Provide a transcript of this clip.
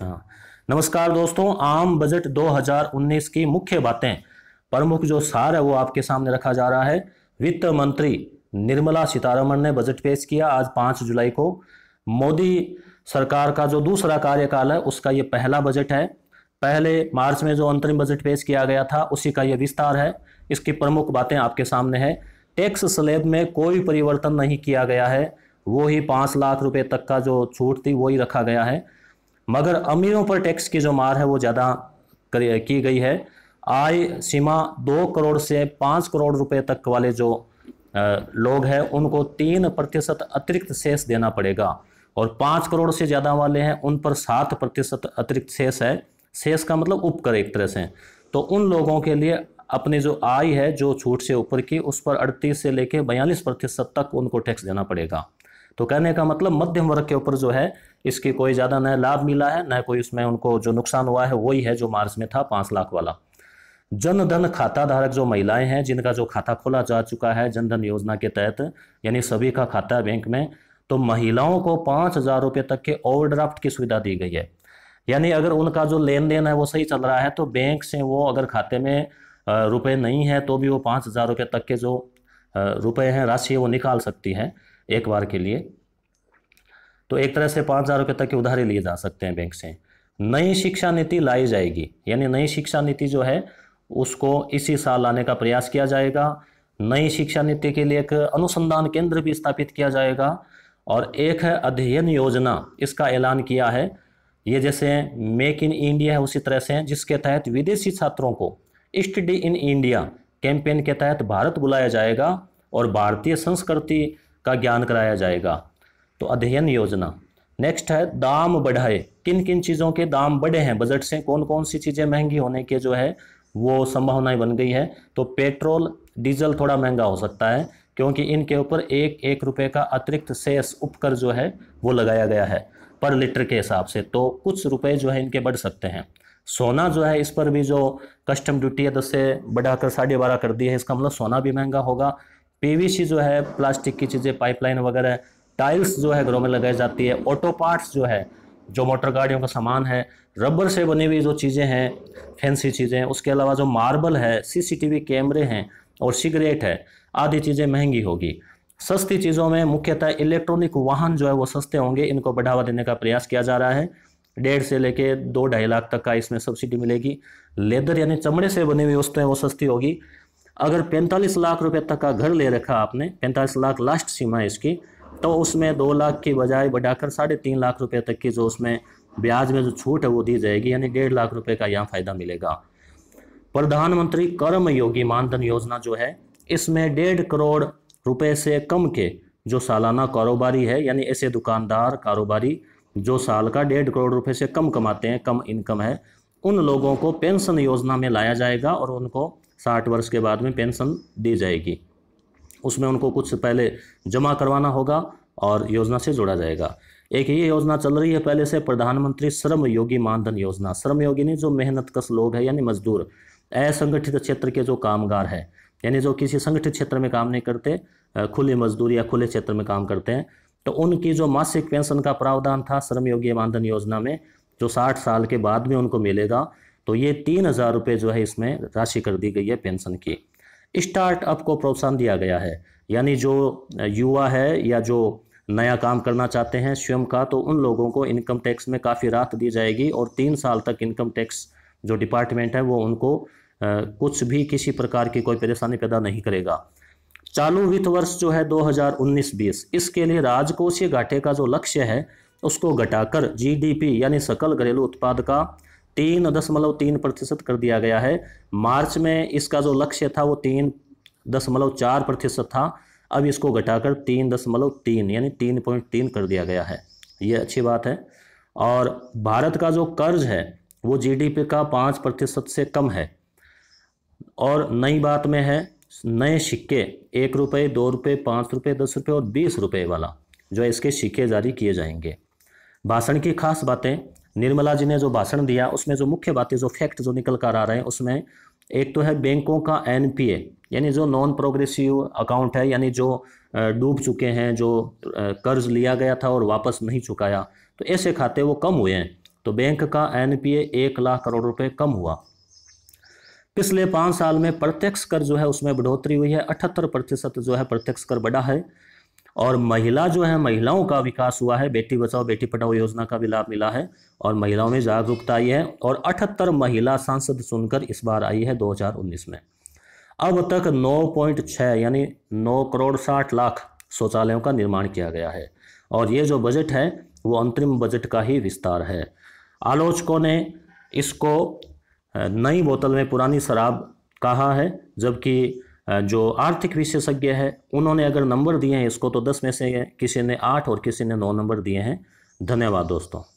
हाँ नमस्कार दोस्तों आम बजट 2019 की मुख्य बातें प्रमुख जो सार है वो आपके सामने रखा जा रहा है वित्त मंत्री निर्मला सीतारमण ने बजट पेश किया आज पाँच जुलाई को मोदी सरकार का जो दूसरा कार्यकाल है उसका ये पहला बजट है पहले मार्च में जो अंतरिम बजट पेश किया गया था उसी का ये विस्तार है इसकी प्रमुख बातें आपके सामने है टैक्स स्लेब में कोई परिवर्तन नहीं किया गया है वो ही पाँच लाख रुपए तक का जो छूट थी वही रखा गया है मगर अमीरों पर टैक्स की जो मार है वो ज़्यादा की गई है आय सीमा दो करोड़ से पाँच करोड़ रुपए तक वाले जो लोग हैं उनको तीन प्रतिशत अतिरिक्त शेष देना पड़ेगा और पाँच करोड़ से ज़्यादा वाले हैं उन पर सात प्रतिशत अतिरिक्त शेष है शेष का मतलब उपकर एक तरह से तो उन लोगों के लिए अपनी जो आय है जो छूट से ऊपर की उस पर अड़तीस से लेकर बयालीस प्रतिशत तक उनको टैक्स देना पड़ेगा तो कहने का मतलब मध्यम वर्ग के ऊपर जो है इसकी कोई ज़्यादा न लाभ मिला है न कोई उसमें उनको जो नुकसान हुआ है वही है जो मार्च में था पाँच लाख वाला जन धन खाता धारक जो महिलाएं हैं जिनका जो खाता खोला जा चुका है जन धन योजना के तहत यानी सभी का खाता है बैंक में तो महिलाओं को पाँच हज़ार रुपये तक के ओवरड्राफ्ट की सुविधा दी गई है यानी अगर उनका जो लेन देन है वो सही चल रहा है तो बैंक से वो अगर खाते में रुपए नहीं है तो भी वो पाँच हज़ार रुपये तक के जो रुपए हैं राशि है वो निकाल सकती हैं एक बार के लिए तो एक तरह से पाँच हज़ार रुपये तक के उधारी लिए जा सकते हैं बैंक से नई शिक्षा नीति लाई जाएगी यानी नई शिक्षा नीति जो है उसको इसी साल लाने का प्रयास किया जाएगा नई शिक्षा नीति के लिए एक अनुसंधान केंद्र भी स्थापित किया जाएगा और एक है अध्ययन योजना इसका ऐलान किया है ये जैसे मेक इन इंडिया है उसी तरह से जिसके तहत विदेशी छात्रों को स्टडी इन इंडिया कैंपेन के तहत भारत बुलाया जाएगा और भारतीय संस्कृति का ज्ञान कराया जाएगा तो अध्ययन योजना नेक्स्ट है दाम बढ़ाए किन किन चीज़ों के दाम बढ़े हैं बजट से कौन कौन सी चीज़ें महंगी होने के जो है वो संभावनाएं बन गई है तो पेट्रोल डीजल थोड़ा महंगा हो सकता है क्योंकि इनके ऊपर एक एक रुपए का अतिरिक्त सेस उपकर जो है वो लगाया गया है पर लीटर के हिसाब से तो कुछ रुपए जो है इनके बढ़ सकते हैं सोना जो है इस पर भी जो कस्टम ड्यूटी है दस से बढ़ाकर साढ़े बारह कर दी है इसका मतलब सोना भी महंगा होगा पीवीसी जो है प्लास्टिक की चीज़ें पाइपलाइन वगैरह टाइल्स जो है घरों में लगाई जाती है ऑटो पार्ट्स जो है जो मोटर गाड़ियों का सामान है रबर से बनी हुई जो चीज़ें हैं फैंसी चीज़ें उसके अलावा जो मार्बल है सीसीटीवी कैमरे हैं और सिगरेट है आदि चीज़ें महंगी होगी सस्ती चीज़ों में मुख्यतः इलेक्ट्रॉनिक वाहन जो है वो सस्ते होंगे इनको बढ़ावा देने का प्रयास किया जा रहा है डेढ़ से लेके दो ढाई लाख तक का इसमें सब्सिडी मिलेगी लेदर यानी चमड़े से बनी हुई वस्तुएं वो सस्ती होगी अगर 45 लाख रुपए तक का घर ले रखा आपने 45 लाख लास्ट सीमा है इसकी तो उसमें दो लाख की बजाय बढ़ाकर साढ़े तीन लाख रुपए तक की जो उसमें ब्याज में जो छूट है वो दी जाएगी यानी डेढ़ लाख रुपए का यहाँ फायदा मिलेगा प्रधानमंत्री कर्म योगी मानधन योजना जो है इसमें डेढ़ करोड़ रुपए से कम के जो सालाना कारोबारी है यानी ऐसे दुकानदार कारोबारी जो साल का डेढ़ करोड़ रुपए से कम कमाते हैं कम इनकम है उन लोगों को पेंशन योजना में लाया जाएगा और उनको साठ वर्ष के बाद में पेंशन दी जाएगी उसमें उनको कुछ पहले जमा करवाना होगा और योजना से जोड़ा जाएगा एक ये योजना चल रही है पहले से प्रधानमंत्री श्रम योगी मानधन योजना श्रम योगी नहीं जो मेहनत कश लोग हैं यानी मजदूर असंगठित क्षेत्र के जो कामगार है यानी जो किसी संगठित क्षेत्र में काम नहीं करते खुले मजदूर या खुले क्षेत्र में काम करते हैं तो उनकी जो मासिक पेंशन का प्रावधान था श्रम योगी मानधन योजना में जो साठ साल के बाद में उनको मिलेगा तो ये तीन हज़ार रुपये जो है इसमें राशि कर दी गई है पेंशन की स्टार्टअप को प्रोत्साहन दिया गया है यानी जो युवा है या जो नया काम करना चाहते हैं स्वयं का तो उन लोगों को इनकम टैक्स में काफ़ी राहत दी जाएगी और तीन साल तक इनकम टैक्स जो डिपार्टमेंट है वो उनको कुछ भी किसी प्रकार की कोई परेशानी पैदा नहीं करेगा चालू वित्त वर्ष जो है 2019-20 इसके लिए राजकोषीय घाटे का जो लक्ष्य है उसको घटाकर जीडीपी यानी सकल घरेलू उत्पाद का तीन दशमलव तीन प्रतिशत कर दिया गया है मार्च में इसका जो लक्ष्य था वो तीन दशमलव चार प्रतिशत था अब इसको घटाकर तीन दशमलव तीन यानी तीन पॉइंट तीन कर दिया गया है ये अच्छी बात है और भारत का जो कर्ज है वो जीडीपी का पाँच प्रतिशत से कम है और नई बात में है नए सिक्के एक रुपये दो रुपये पाँच रुपये दस रुपये और बीस रुपये वाला जो इसके सिक्के जारी किए जाएंगे भाषण की खास बातें निर्मला जी ने जो भाषण दिया उसमें जो मुख्य बातें जो फैक्ट जो निकल कर आ रहे हैं उसमें एक तो है बैंकों का एनपीए यानी जो नॉन प्रोग्रेसिव अकाउंट है यानी जो डूब चुके हैं जो कर्ज लिया गया था और वापस नहीं चुकाया तो ऐसे खाते वो कम हुए हैं तो बैंक का एनपीए एक लाख करोड़ रुपए कम हुआ पिछले पाँच साल में प्रत्यक्ष कर जो है उसमें बढ़ोतरी हुई है अठहत्तर प्रतिशत जो है प्रत्यक्ष कर बढ़ा है और महिला जो है महिलाओं का विकास हुआ है बेटी बचाओ बेटी पढ़ाओ योजना का भी लाभ मिला है और महिलाओं में जागरूकता आई है और अठहत्तर महिला सांसद सुनकर इस बार आई है 2019 में अब तक 9.6 यानी 9 करोड़ साठ लाख शौचालयों का निर्माण किया गया है और ये जो बजट है वो अंतरिम बजट का ही विस्तार है आलोचकों ने इसको नई बोतल में पुरानी शराब कहा है जबकि जो आर्थिक विशेषज्ञ है उन्होंने अगर नंबर दिए हैं इसको तो दस में से किसी ने आठ और किसी ने नौ नंबर दिए हैं धन्यवाद दोस्तों